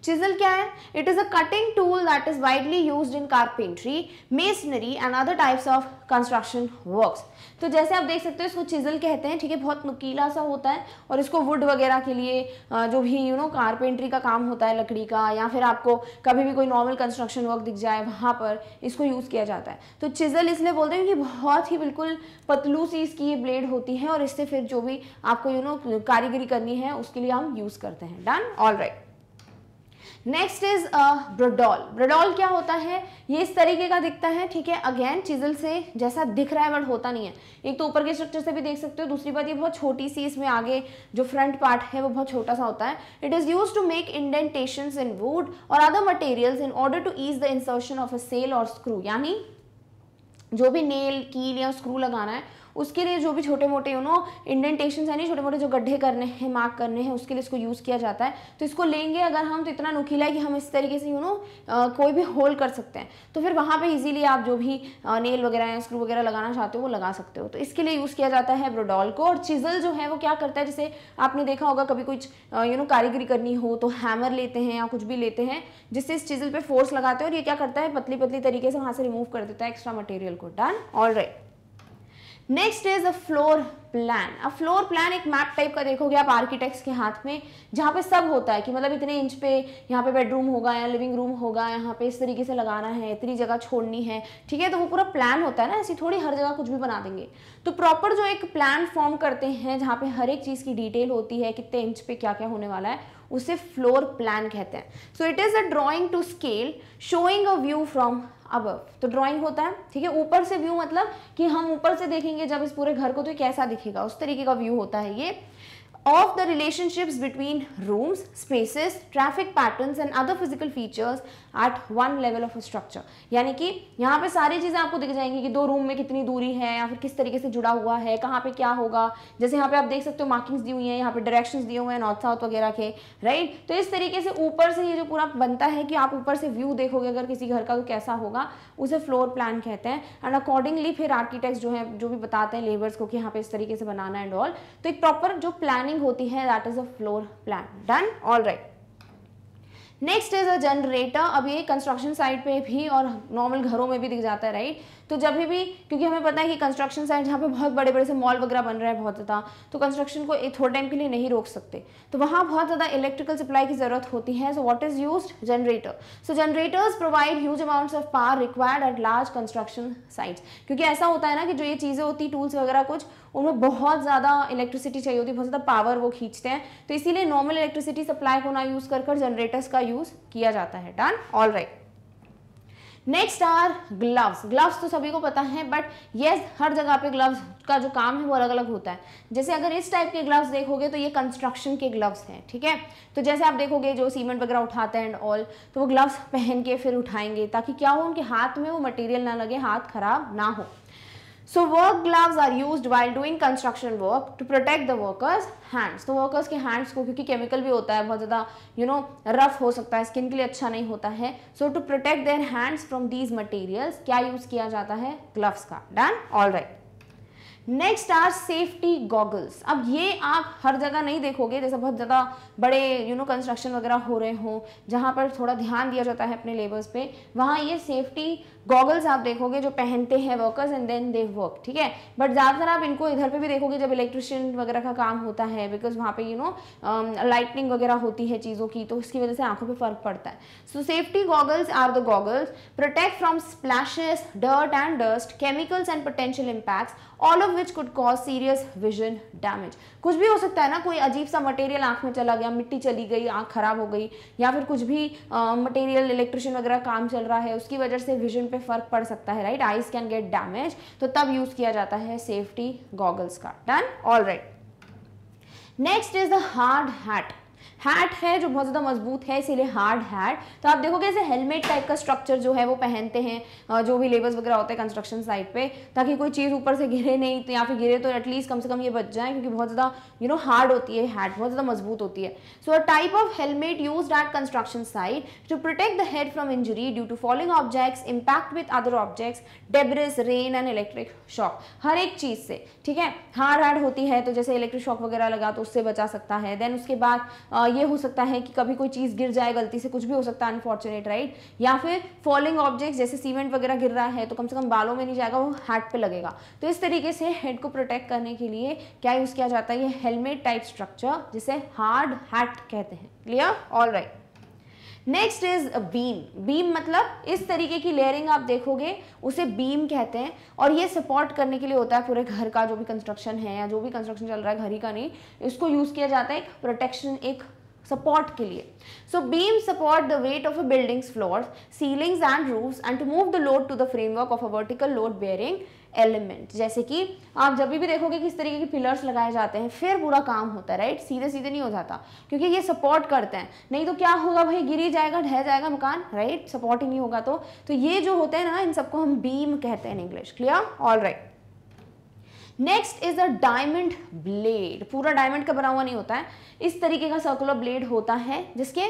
Chisel kya hai? It is a cutting tool that is widely used in carpentry, masonry and other types of construction works. तो जैसे आप देख सकते हो इसको चिजल कहते हैं ठीक है बहुत नुकीला सा होता है और इसको वुड वगैरह के लिए जो भी यू नो कारपेंट्री का काम होता है लकड़ी का या फिर आपको कभी भी कोई नॉर्मल कंस्ट्रक्शन वर्क दिख जाए वहाँ पर इसको यूज़ किया जाता है तो चिजल इसलिए बोलते हैं क्योंकि बहुत ही बिल्कुल पतलू सी इसकी ये ब्लेड होती है और इससे फिर जो भी आपको यू नो कारीगरी करनी है उसके लिए हम यूज़ करते हैं done all right next is bradawl bradawl क्या होता है ये इस तरीके का दिखता है ठीक है अगेन चिजल से जैसा दिख रहा है बट होता नहीं है एक तो ऊपर के स्ट्रक्चर से भी देख सकते हो दूसरी बात ये बहुत छोटी सी इसमें आगे जो फ्रंट पार्ट है वो बहुत छोटा सा होता है it is use to make indentation in wood or other material in order to ease the insertion of a sell or screw यानी जो भी नेल कील या स्क्रू लगाना है उसके लिए जो भी छोटे मोटे यू नो इंडेंटेशन यानी छोटे मोटे जो गड्ढे करने हैं मार्क करने हैं उसके लिए इसको यूज़ किया जाता है तो इसको लेंगे अगर हम तो इतना नुकीला है कि हम इस तरीके से यू नो कोई भी होल कर सकते हैं तो फिर वहाँ पर ईजिली आप जो भी नेल वगैरह या स्क्रू वगैरह लगाना चाहते हो वो लगा सकते हो तो इसके लिए यूज़ किया जाता है ब्रोडॉल को और चिजल जो है वो क्या करता है जैसे आपने देखा होगा कभी कुछ यू नो कारीगरी करनी हो तो हैमर लेते हैं या कुछ भी लेते हैं जिससे इस चिजल पर फोर्स लगाते हैं और ये क्या करता है पतली पतली तरीके से वहाँ से रिमूव कर देता है एक्स्ट्रा मटेरियल को done all right next is a floor plan अब फ्लोर प्लान एक मैप टाइप का देखोगे आप आर्किटेक्ट्स के हाथ में जहाँ पे सब होता है कि मतलब इतने इंच पे यहाँ पे बेडरूम होगा या लिविंग रूम होगा यहाँ पे इस तरीके से लगाना है इतनी जगह छोड़नी है ठीक है तो वो पूरा प्लान होता है ना ऐसी थोड़ी हर जगह कुछ भी बना देंगे तो प्रॉपर जो एक प्लान फॉर्म करते हैं जहाँ पे हर एक चीज़ की डिटेल होती है कितने इंच पे क्या क्या होने वाला है उसे फ्लोर प्लान कहते हैं so it is a drawing to scale showing a view from अब तो ड्राइंग होता है ठीक है ऊपर से व्यू मतलब कि हम ऊपर से देखेंगे जब इस पूरे घर को तो कैसा दिखेगा उस तरीके का व्यू होता है ये of the relationships between rooms spaces traffic patterns and other physical features at one level of structure यानी कि यहाँ पे सारी चीज़ें आपको दिख जाएंगी कि दो रूम में कितनी दूरी है या फिर किस तरीके से जुड़ा हुआ है कहाँ पे क्या होगा जैसे यहाँ पे आप देख सकते हो मार्किंग्स दी हुई हैं यहाँ पे डायरेक्शंस दिए हुए हैं नॉर्थ साउथ वगैरह के राइट तो इस तरीके से ऊपर से ये जो पूरा बनता है कि आप ऊपर से व्यू देखोगे अगर किसी घर का तो कैसा होगा उसे फ्लोर प्लान कहते हैं एंड अकॉर्डिंगली फिर आर्किटेक्ट जो है जो भी बताते हैं लेबर्स को कि यहाँ पे इस तरीके से बनाना एंड ऑल तो एक प्रॉपर जो प्लानिंग होती है that is a floor plan done all right next is a generator अब ये कंस्ट्रक्शन साइट पे भी और नॉर्मल घरों में भी दिख जाता है राइट तो जब भी क्योंकि हमें पता है कि कंस्ट्रक्शन साइट जहाँ पे बहुत बड़े बड़े से मॉल वगैरह बन रहे हैं बहुत ज़्यादा तो कंस्ट्रक्शन को थोड़े टाइम के लिए नहीं रोक सकते तो वहाँ बहुत ज़्यादा इलेक्ट्रिकल सप्लाई की ज़रूरत होती है so what is use generator so generators provide huge amount of power required at large construction sites क्योंकि ऐसा होता है ना कि जो ये चीज़ें होती टूल्स वगैरह कुछ उनमें बहुत ज़्यादा इलेक्ट्रिसिटी चाहिए होती है बहुत ज़्यादा पावर वो खींचते हैं तो इसीलिए नॉर्मल इलेक्ट्रिसिटी सप्लाई को ना यूज़ कर कर जनरेटर्स का यूज़ किया जाता है done all right next are gloves gloves तो सभी को पता है बट येस yes, हर जगह पे ग्लव्स का जो काम है वो अलग अलग होता है जैसे अगर इस टाइप के ग्लव्स देखोगे तो ये कंस्ट्रक्शन के ग्लव्स हैं ठीक है तो जैसे आप देखोगे जो सीमेंट वगैरह उठाते हैं एंड ऑल तो वो ग्लव्स पहन के फिर उठाएंगे ताकि क्या हो उनके हाथ में वो मटेरियल ना लगे हाथ खराब ना हो so work gloves are use while doing construction work to protect the workers hands तो वर्कर्स के हैंड्स को क्योंकि केमिकल भी होता है बहुत ज़्यादा यू नो रफ हो सकता है स्किन के लिए अच्छा नहीं होता है so to protect their hands from these materials क्या यूज किया जाता है ग्लव्स का done all right next are safety goggles अब ये आप हर जगह नहीं देखोगे जैसे बहुत ज़्यादा बड़े यू नो कंस्ट्रक्शन वगैरह हो रहे हों जहाँ पर थोड़ा ध्यान दिया जाता है अपने लेबर्स पे वहाँ ये सेफ्टी गॉगल्स आप देखोगे जो पहनते हैं workers and then they work ठीक है बट ज़्यादातर आप इनको इधर पे भी देखोगे जब इलेक्ट्रिशियन वगैरह का काम होता है बिकॉज वहाँ पे यू नो लाइटनिंग वगैरह होती है चीज़ों की तो उसकी वजह से आंखों पे फर्क पड़ता है so safety goggles are the goggles protect from splashes dirt and dust chemicals and potential impacts all of which could cause serious vision damage कुछ भी हो सकता है ना कोई अजीब सा मटेरियल आंख में चला गया मिट्टी चली गई आंख खराब हो गई या फिर कुछ भी मटेरियल इलेक्ट्रिशियन वगैरह काम चल रहा है उसकी वजह से विजन पे फर्क पड़ सकता है right eyes can get damage तो तब यूज किया जाता है सेफ्टी गॉगल्स का done all right next is the hard hat hat है जो बहुत ज़्यादा मजबूत है इसीलिए हार्ड हैट तो आप देखोगे ऐसे हेलमेट टाइप का स्ट्रक्चर जो है वो पहनते हैं जो भी लेबर्स वगैरह होते हैं कंस्ट्रक्शन साइट पे ताकि कोई चीज़ ऊपर से गिरे नहीं तो या फिर गिरे तो एटलीस्ट कम से कम ये बच जाए क्योंकि बहुत ज़्यादा यू नो हार्ड होती है हैट बहुत ज़्यादा मजबूत होती है so a type of helmet use at construction site to protect the head from injury due to falling objects impact with other objects debris rain and electric shock हर एक चीज़ से ठीक है हार्ड हार्ड होती है तो जैसे इलेक्ट्रिक शॉक वगैरह लगा तो उससे बचा सकता है देन उसके बाद ये हो सकता है कि कभी कोई चीज़ गिर जाए गलती से कुछ भी हो सकता है अनफॉर्चुनेट राइट या फिर फॉलिंग ऑब्जेक्ट जैसे सीमेंट वगैरह गिर रहा है तो कम से कम बालों में नहीं जाएगा वो हाथ पे लगेगा तो इस तरीके से हेड को प्रोटेक्ट करने के लिए क्या यूज़ किया जाता है ये हेलमेट टाइप स्ट्रक्चर जिसे हार्ड हैट कहते हैं clear all right next is beam beam मतलब इस तरीके की लेयरिंग आप देखोगे उसे बीम कहते हैं और ये सपोर्ट करने के लिए होता है पूरे घर का जो भी कंस्ट्रक्शन है या जो भी कंस्ट्रक्शन चल रहा है घर ही का नहीं इसको यूज़ किया जाता है एक प्रोटेक्शन एक सपोर्ट के लिए so beam support the weight of a buildings floor ceilings and roofs and to move the load to the framework of a vertical load bearing element जैसे कि आप जब भी देखोगे किस तरीके के पिलर्स लगाए जाते हैं फिर पूरा काम होता है राइट सीधे सीधे नहीं हो जाता क्योंकि ये सपोर्ट करते हैं नहीं तो क्या होगा भाई गिरी जाएगा ढह जाएगा मकान राइट सपोर्ट ही नहीं होगा तो तो ये जो होते हैं ना इन सबको हम बीम कहते हैं English clear all right next is a diamond blade पूरा डायमंड का बना हुआ नहीं होता है इस तरीके का सर्कुलर ब्लेड होता है जिसके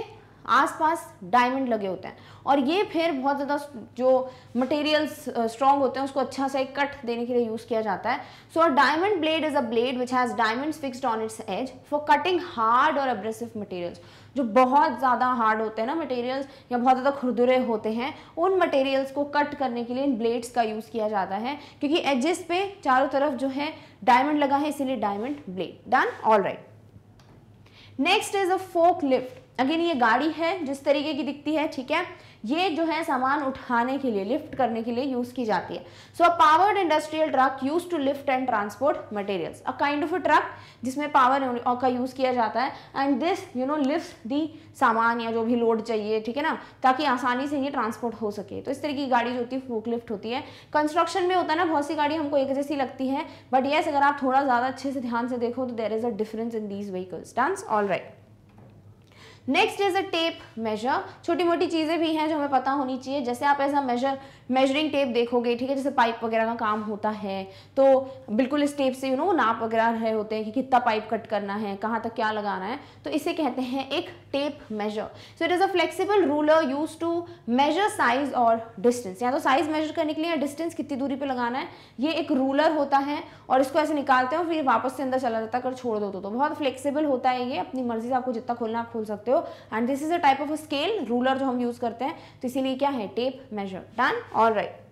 आसपास डायमंड लगे होते हैं और ये फिर बहुत ज़्यादा जो मटेरियल्स स्ट्रॉन्ग होते हैं उसको अच्छा सा एक कट देने के लिए यूज़ किया जाता है so a diamond blade is a blade which has diamonds fixed on its edge for cutting hard और अब्रेसिव मटेरियल्स जो बहुत ज़्यादा हार्ड होते हैं ना मटेरियल्स या बहुत ज़्यादा खुरदुरे होते हैं उन मटेरियल्स को कट करने के लिए इन ब्लेड्स का यूज़ किया जाता है क्योंकि एजेस पे चारों तरफ जो है डायमंड लगा है इसीलिए diamond blade done all right next is a fork lift again ये गाड़ी है जिस तरीके की दिखती है ठीक है ये जो है सामान उठाने के लिए लिफ्ट करने के लिए यूज़ की जाती है so a powered industrial truck use to lift and transport materials a kind of a truck जिसमें पावर का यूज़ किया जाता है and this you know lift the सामान या जो भी लोड चाहिए ठीक है ना ताकि आसानी से ये ट्रांसपोर्ट हो सके तो इस तरह की गाड़ी जो होती है फोकलिफ्ट लिफ्ट होती है कंस्ट्रक्शन में होता है ना बहुत सी गाड़ी हमको एक जैसी लगती है बट येस अगर आप थोड़ा ज़्यादा अच्छे से ध्यान से देखो तो there is a difference in these vehicles done all right next is a tape measure छोटी मोटी चीज़ें भी हैं जो हमें पता होनी चाहिए जैसे आप ऐसा मेजर मेजरिंग टेप देखोगे ठीक है जैसे पाइप वगैरह का काम होता है तो बिल्कुल इस टेप से यू नो नाप वगैरह रहे होते हैं कि कितना पाइप कट करना है कहाँ तक क्या लगाना है तो इसे कहते हैं एक tape measure so it is a flexible ruler use to measure size और डिस्टेंस या तो साइज मेजर करने के लिए डिस्टेंस कितनी दूरी पर लगाना है ये एक रूलर होता है और इसको ऐसे निकालते हो फिर वापस से अंदर चला जाता है अगर छोड़ दो तो, तो बहुत फ्लेक्सीबल होता है ये अपनी मर्जी से आपको जितना खोलना आप खोल सकते हो zero and this is a type of a scale ruler जो हम यूज करते हैं तो इसीलिए क्या है tape measure done all right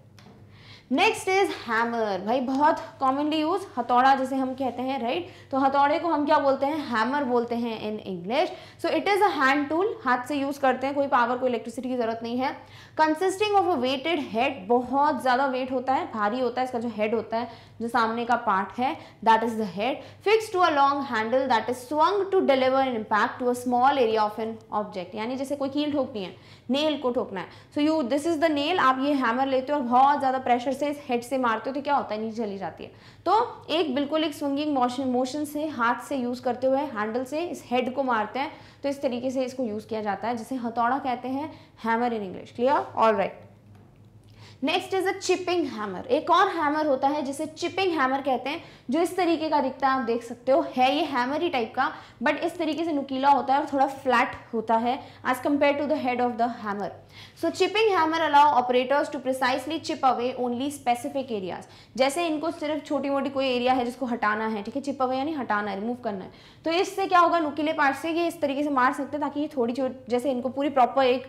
next is hammer भाई बहुत कॉमनली यूज हथौड़ा जिसे हम कहते हैं राइट right? तो हथौड़े को हम क्या बोलते हैं हैमर बोलते हैं in English so it is a hand tool हाथ से यूज़ करते हैं कोई पावर कोई इलेक्ट्रिसिटी की जरूरत नहीं है consisting of a weighted head बहुत ज़्यादा वेट होता है भारी होता है इसका जो हेड होता है जो सामने का पार्ट है that is the head fix to a long handle that is swung to deliver in impact to a small area of an object यानी जैसे कोई कील ठोकनी है नेल को ठोकना है so you this is the nail आप ये हैमर लेते हो और बहुत ज़्यादा प्रेशर से इस हेड से मारते हो तो क्या होता है नीचे चली जाती है तो एक बिल्कुल एक स्विंगिंग मोशन मोशन से हाथ से यूज़ करते हुए हैंडल से इस हेड को मारते हैं तो इस तरीके से इसको यूज़ किया जाता है जिसे हथौड़ा कहते हैं hammer in English clear all right next is a chipping hammer एक और हैमर होता है जिसे चिपिंग हैमर कहते हैं जो इस तरीके का दिखता है आप देख सकते हो है ये हैमर ही टाइप का बट इस तरीके से नुकीला होता है और थोड़ा फ्लैट होता है as compare to the head of the hammer so chipping hammer allow operators to precisely chip away only specific areas जैसे इनको सिर्फ छोटी मोटी कोई एरिया है जिसको हटाना है ठीक है चिप अवे यानी हटाना है रिमूव करना है तो इससे क्या होगा नुकीले पार्ट से ये इस तरीके से मार सकते हैं ताकि ये थोड़ी जैसे इनको पूरी प्रॉपर एक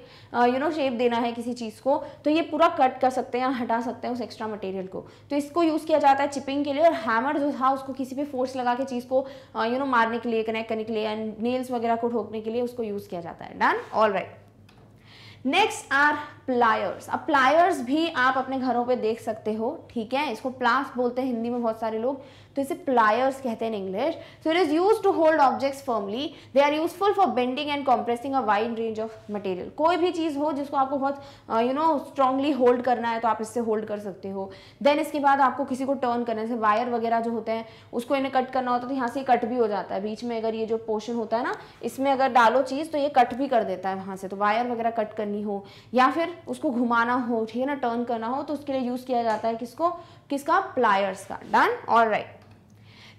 यू नो शेप देना है किसी चीज़ को तो ये पूरा कट कर सकते सकते हैं या हटा सकते हैं उस एक्स्ट्रा मटेरियल को तो इसको यूज़ किया जाता है चिपिंग के लिए और हैमर जो था उसको किसी भी फोर्स लगा के चीज़ को you uh, no you know, मारने के लिए कनेक्ट करने के लिए एंड नेल्स वगैरह को ठोकने के लिए उसको यूज़ किया जाता है done all right next are pliers अब प्लायर्स भी आप अपने घरों पे देख सकते हो ठीक है इसको प्लास बोलते हैं हिंदी में बहुत सारे लोग तो इसे प्लायर्स कहते हैं English so it is use to hold objects firmly they are useful for bending and compressing a wide range of material कोई भी चीज़ हो जिसको आपको बहुत यू नो स्ट्रांगली होल्ड करना है तो आप इससे होल्ड कर सकते हो देन इसके बाद आपको किसी को टर्न करना से वायर वगैरह जो होते हैं उसको इन्हें कट करना होता है तो यहाँ से कट भी हो जाता है बीच में अगर ये जो पोर्शन होता है ना इसमें अगर डालो चीज़ तो ये कट भी कर देता है वहाँ से तो वायर वगैरह कट करनी हो या फिर उसको घुमाना हो ठीक है ना टर्न करना हो तो उसके लिए यूज़ किया जाता है किसको किसका प्लायर्स का done all right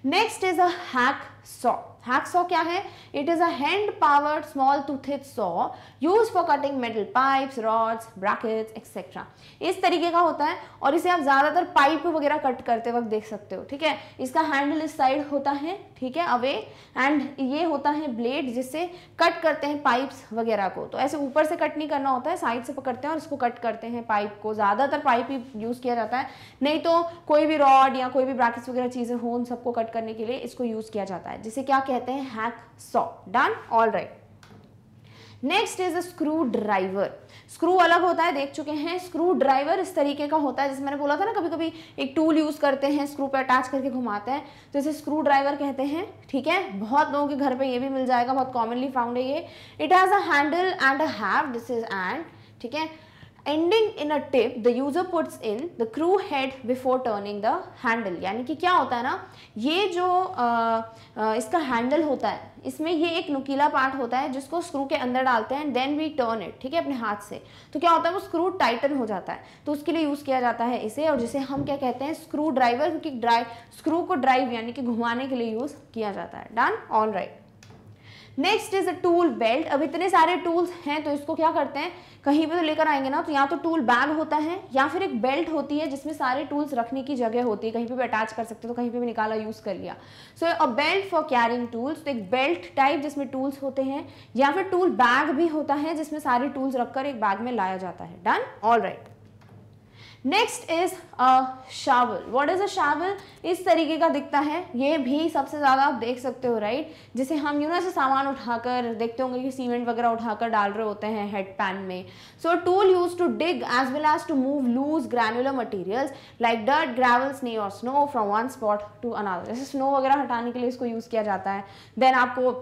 next is hacksaw hacksaw क्या है it is hand powered small toothed saw use for cutting metal pipe rods bracket etcetera इस तरीके का होता है और इसे आप ज़्यादातर पाइप वगैरह कट करते वक्त देख सकते हो ठीक है इसका हैंडल इस साइड होता है ठीक है अवे एंड ये होता है ब्लेड जिससे कट करते हैं पाइप्स वगैरह को तो ऐसे ऊपर से कट नहीं करना होता है साइड से पकड़ते हैं और इसको कट करते हैं पाइप को ज़्यादातर पाइप ही यूज़ किया जाता है नहीं तो कोई भी रॉड या कोई भी ब्रैकेट वगैरह चीज़ें हो उन सबको कट करने के लिए इसको यूज़ किया जाता है जिसे क्या कहते हैं hacksaw done all right next is a screwdriver screw अलग होता है देख चुके हैं स्क्रू ड्राइवर इस तरीके का होता है जैसे मैंने बोला था ना कभी कभी एक टूल यूज़ करते हैं स्क्रू पे अटैच करके घुमाते हैं तो इसे स्क्रू ड्राइवर कहते हैं ठीक है बहुत लोगों के घर पे ये भी मिल जाएगा बहुत कॉमनली फाउंड है ये it has a handle and a have this is and ठीक है ending in a tip the user puts in the screw head before turning the handle यानी कि क्या होता है ना ये जो आ, आ, इसका हैंडल होता है इसमें ये एक नुकीला पार्ट होता है जिसको स्क्रू के अंदर डालते हैं देन वी टर्न इट ठीक है अपने हाथ से तो क्या होता है वो स्क्रू टाइटन हो जाता है तो उसके लिए यूज़ किया जाता है इसे और जिसे हम क्या कहते हैं स्क्रू ड्राइवर क्योंकि ड्राइव स्क्रू को ड्राइव यानी कि घुमाने के लिए यूज़ किया जाता है done all right next is a tool belt अब इतने सारे टूल्स हैं तो इसको क्या करते हैं कहीं पे तो लेकर आएंगे ना तो या तो टूल बैग होता है या फिर एक बेल्ट होती है जिसमें सारे टूल्स रखने की जगह होती है कहीं पे भी अटैच कर सकते हो तो कहीं पे भी निकाला यूज़ कर लिया so a belt for carrying tools तो एक बेल्ट टाइप जिसमें टूल्स होते हैं या फिर टूल बैग भी होता है जिसमें सारे टूल्स रखकर एक बैग में लाया जाता है done all right next is a shovel what is a shovel इस तरीके का दिखता है ये भी सबसे ज़्यादा आप देख सकते हो राइट जिसे हम यू ना से सामान उठाकर देखते होंगे कि सीमेंट वगैरह उठाकर डाल रहे होते हैं हेड पैन में so tool use to dig as well as to move loose granular material like dirt gravel स्ने और snow from one spot to another जैसे स्नो वगैरह हटाने के लिए इसको यूज़ किया जाता है देन आपको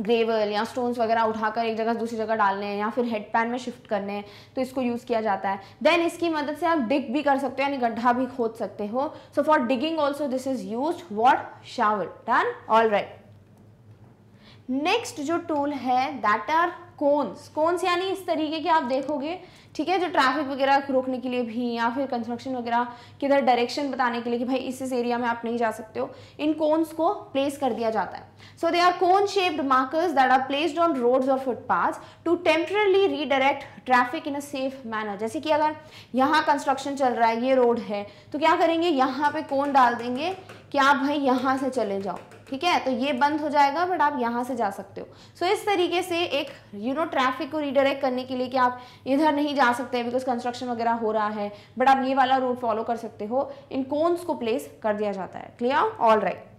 ग्रेवल या स्टोन्स वगैरह उठाकर एक जगह से दूसरी जगह डालने हैं या फिर हेड पैन में शिफ्ट करने हैं तो इसको यूज़ किया जाता है देन इसकी मदद से आप डिग भी कर सकते हो यानी गड्ढा भी खोद सकते हो so for digging also this is use what shovel done all right next जो टूल है दैट आर कोन्स कोन्स यानी इस तरीके के आप देखोगे ठीक है जो ट्रैफिक वगैरह रोकने के लिए भी या फिर कंस्ट्रक्शन वगैरह किधर डायरेक्शन बताने के लिए कि भाई इस इस एरिया में आप नहीं जा सकते हो इन कोन्स को प्लेस कर दिया जाता है so they are cone shaped markers that are placed on roads और footpath to temporarily redirect traffic in a safe manner जैसे कि अगर यहाँ कंस्ट्रक्शन चल रहा है ये रोड है तो क्या करेंगे यहाँ पे कोन डाल देंगे कि आप भाई यहाँ से चले जाओ ठीक है तो ये बंद हो जाएगा बट आप यहाँ से जा सकते हो सो so, इस तरीके से एक यू नो ट्रैफिक को रिडायरेक्ट करने के लिए कि आप इधर नहीं जा सकते बिकॉज कंस्ट्रक्शन वगैरह हो रहा है बट आप ये वाला रूट फॉलो कर सकते हो इन कोन्स को प्लेस कर दिया जाता है clear all right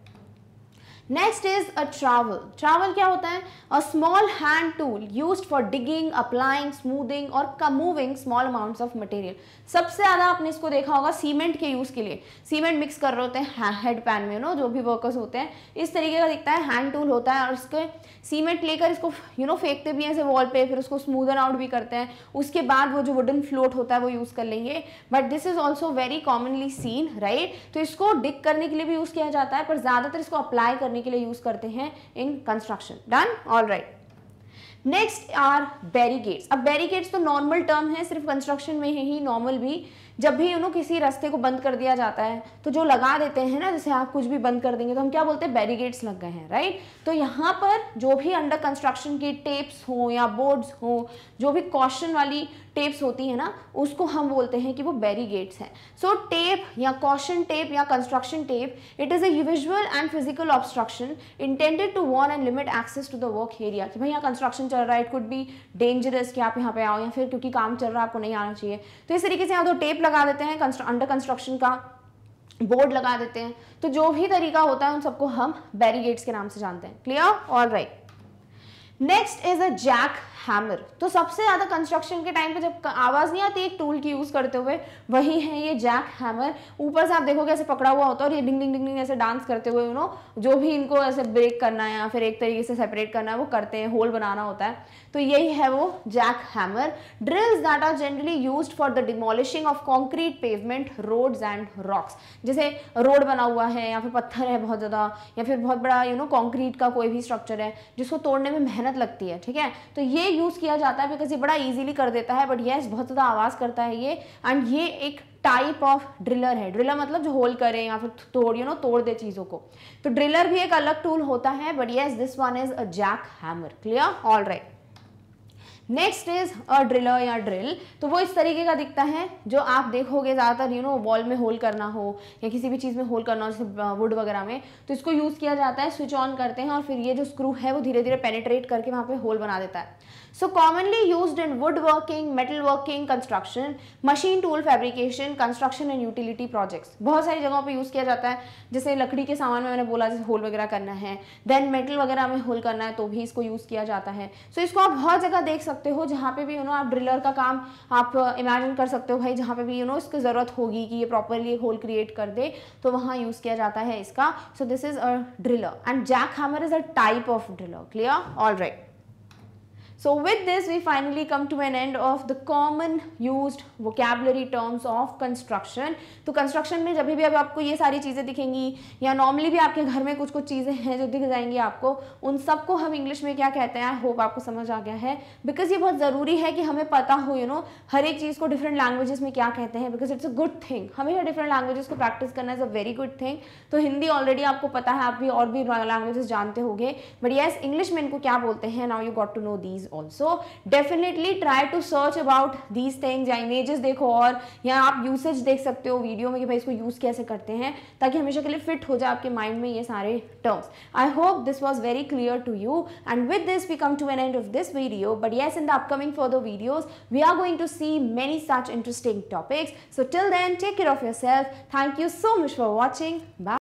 next is a trowel trowel क्या होता है a small hand tool use for digging applying smoothing और moving small amount of material सबसे ज़्यादा आपने इसको देखा होगा सीमेंट के यूज़ के लिए सीमेंट मिक्स कर रहे होते हैं हेड पैन में नो जो भी वर्कर्स होते हैं इस तरीके का दिखता है हैंड टूल होता है और इसके सीमेंट लेकर इसको यू नो फेंकते भी हैं ऐसे वॉल पे फिर उसको स्मूदन आउट भी करते हैं उसके बाद वो जो वुडन फ्लोट होता है वो यूज़ कर लेंगे but this is also very commonly seen right तो इसको डिक करने के लिए भी यूज़ किया जाता है पर ज़्यादातर इसको अप्लाई करने करने के लिए यूज करते हैं in construction done all right next are barricades अब बैरिकेड्स तो नॉर्मल टर्म है सिर्फ कंस्ट्रक्शन में ही नॉर्मल भी जब भी यू नो किसी रास्ते को बंद कर दिया जाता है तो जो लगा देते हैं ना जैसे आप कुछ भी बंद कर देंगे तो हम क्या बोलते हैं बैरिगेट्स लग गए हैं राइट तो यहाँ पर जो भी अंडर कंस्ट्रक्शन की टेप्स हो या बोर्ड्स हो जो भी कॉशन वाली टेप्स होती है ना उसको हम बोलते हैं कि वो बैरीगेट्स हैं सो टेप या कॉशन टेप या construction tape it is a and physical obstruction intended to warn and limit access to the work area कि भाई यहाँ कंस्ट्रक्शन चल रहा है इट कुड भी डेंजरस कि आप यहाँ पे आओ या फिर क्योंकि काम चल रहा है आपको नहीं आना चाहिए तो इस तरीके से यहाँ तो टेप लगा देते हैं अंडर कंस्ट्रक्शन का बोर्ड लगा देते हैं तो जो भी तरीका होता है उन सबको हम बैरीगेट्स के नाम से जानते हैं clear all right next is a jack hammer तो सबसे ज़्यादा कंस्ट्रक्शन के टाइम पे जब आवाज़ नहीं आती एक टूल की यूज़ करते हुए वही है ये जैक हैमर ऊपर से आप देखोगे ऐसे पकड़ा हुआ होता है और ये डिंग डिंग डिंग डिंग ऐसे डांस करते हुए यू जो भी इनको ऐसे ब्रेक करना है या फिर एक तरीके से सेपरेट करना है वो करते हैं होल बनाना होता है तो यही है वो jack hammer drills that are generally use for the demolishing of concrete pavement roads and rocks जैसे रोड बना हुआ है या फिर पत्थर है बहुत ज़्यादा या फिर बहुत बड़ा यू नो कॉन्क्रीट का कोई भी स्ट्रक्चर है जिसको तोड़ने में मेहनत लगती है ठीक है तो ये यूज़ किया जाता है बिकॉज ये बड़ा इजीली कर देता है बट यस बहुत ज़्यादा आवाज़ करता है ये एंड ये एक टाइप ऑफ ड्रिलर है ड्रिलर मतलब जो होल करे या फिर तोड़ यू नो तोड़ दे चीज़ों को तो ड्रिलर भी एक अलग टूल होता है but yes this one is a jack hammer clear all right next is a driller या ड्रिल तो वो इस तरीके का दिखता है जो आप देखोगे ज़्यादातर यू नो वॉल में होल करना हो या किसी भी चीज़ में होल करना हो जैसे वुड वगैरह में तो इसको यूज़ किया जाता है स्विच ऑन करते हैं और फिर ये जो स्क्रू है वो धीरे धीरे पेनिट्रेट करके वहां पे होल बना देता है so commonly use commonly wood working metal working construction machine tool fabrication construction and utility projects. बहुत सारी जगहों पर यूज़ किया जाता है जैसे लकड़ी के सामान में मैंने बोला जैसे होल वगैरह करना है देन मेटल वगैरह में होल करना है तो भी इसको यूज़ किया जाता है सो so, इसको आप बहुत जगह देख सकते हो जहाँ पे भी यू नो आप ड्रिलर का काम आप इमेजिन कर सकते हो भाई जहाँ पे भी यू नो इसकी ज़रूरत होगी कि ये प्रॉपरली होल क्रिएट कर दे तो वहाँ यूज़ किया जाता है इसका so this is a driller and jack hammer is a type of driller clear all right So with this we finally come to an end of the common used vocabulary terms of construction. तो construction में जब भी अब आपको ये सारी चीज़ें दिखेंगी या normally भी आपके घर में कुछ कुछ चीज़ें हैं जो दिख जाएंगी आपको उन सब को हम इंग्लिश में क्या कहते हैं आई होप आपको समझ आ गया है बिकॉज ये बहुत ज़रूरी है कि हमें पता हो यू you नो know, हर एक चीज़ को डिफरेंट लैंग्वेजेस में क्या कहते हैं because it's a good thing हमेशा डिफरेंट लैंग्वेजेस को प्रैक्टिस करना is a very good thing तो हिंदी ऑलरेडी आपको पता है आप भी और भी लैंग्वेजेस जानते होंगे बट येस इंग्लिश में इनको क्या बोलते हैं now you got to know these also definitely try to search about these things या इमेजेस देखो और या आप यूसेज देख सकते हो वीडियो में कि भाई इसको यूज़ कैसे करते हैं ताकि हमेशा के लिए फिट हो जाए आपके माइंड में ये सारे terms I hope this was very clear to you and with this we come to an end of this video but yes in the upcoming for the videos we are going to see many such interesting topics so till then take care of yourself thank you so much for watching bye